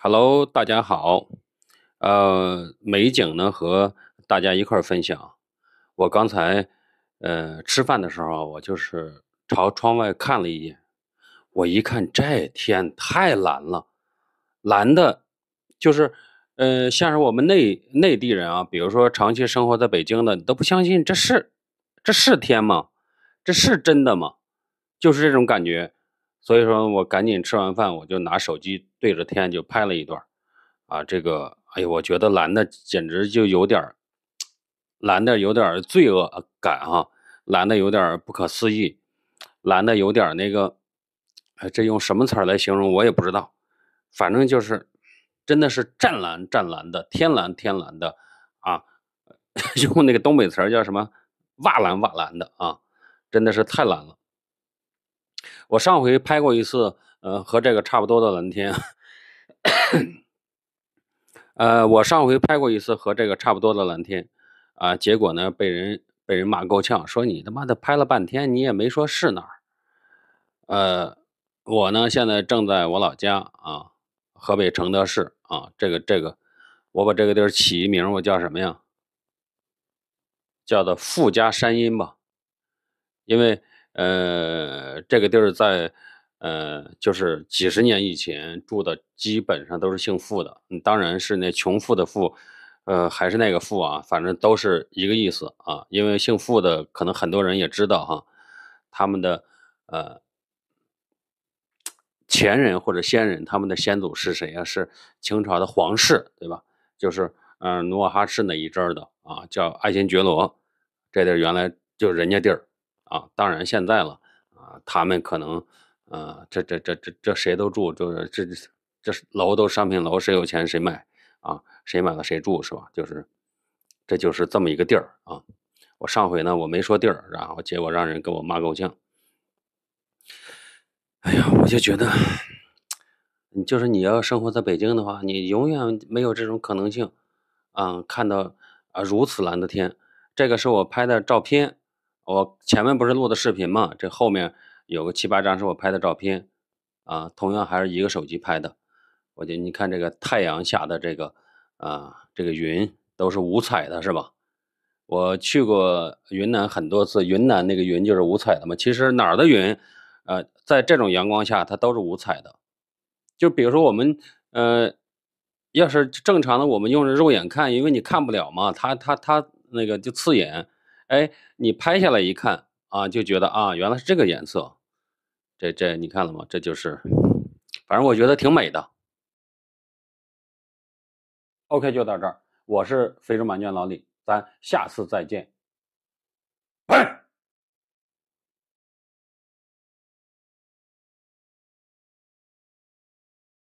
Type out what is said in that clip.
Hello，大家好。呃，美景呢，和大家一块分享。我刚才呃吃饭的时候，我就是朝窗外看了一眼。我一看，这天太蓝了，蓝的，就是呃，像是我们内内地人啊，比如说长期生活在北京的，你都不相信这是这是天吗？这是真的吗？就是这种感觉。所以说，我赶紧吃完饭，我就拿手机对着天就拍了一段，啊，这个，哎呦，我觉得蓝的简直就有点蓝的有点罪恶感哈，蓝的有点不可思议，蓝的有点那个，这用什么词来形容我也不知道，反正就是真的是湛蓝湛蓝的，天蓝天蓝的，啊，用那个东北词叫什么？瓦蓝瓦蓝的啊，真的是太蓝了。我上回拍过一次，呃，和这个差不多的蓝天，呃，我上回拍过一次和这个差不多的蓝天，啊，结果呢，被人被人骂够呛，说你他妈的拍了半天，你也没说是哪儿，呃，我呢现在正在我老家啊，河北承德市啊，这个这个，我把这个地儿起名，我叫什么呀？叫做富家山阴吧，因为。呃，这个地儿在，呃，就是几十年以前住的基本上都是姓傅的，当然是那穷富的富，呃，还是那个富啊，反正都是一个意思啊。因为姓傅的可能很多人也知道哈，他们的呃前人或者先人，他们的先祖是谁呀？是清朝的皇室，对吧？就是嗯努尔哈赤那一阵儿的啊，叫爱新觉罗，这地儿原来就是人家地儿。啊，当然现在了，啊，他们可能，啊，这这这这这谁都住，就是这这楼都商品楼，谁有钱谁买，啊，谁买了谁住是吧？就是，这就是这么一个地儿啊。我上回呢我没说地儿，然后结果让人给我骂够呛。哎呀，我就觉得，你就是你要生活在北京的话，你永远没有这种可能性，啊，看到啊如此蓝的天，这个是我拍的照片。我前面不是录的视频嘛，这后面有个七八张是我拍的照片，啊，同样还是一个手机拍的。我觉你看这个太阳下的这个啊，这个云都是五彩的，是吧？我去过云南很多次，云南那个云就是五彩的嘛。其实哪儿的云，呃，在这种阳光下，它都是五彩的。就比如说我们，呃，要是正常的，我们用肉眼看，因为你看不了嘛，它它它那个就刺眼。哎，你拍下来一看啊，就觉得啊，原来是这个颜色，这这你看了吗？这就是，反正我觉得挺美的。OK，就到这儿，我是肥洲满圈老李，咱下次再见。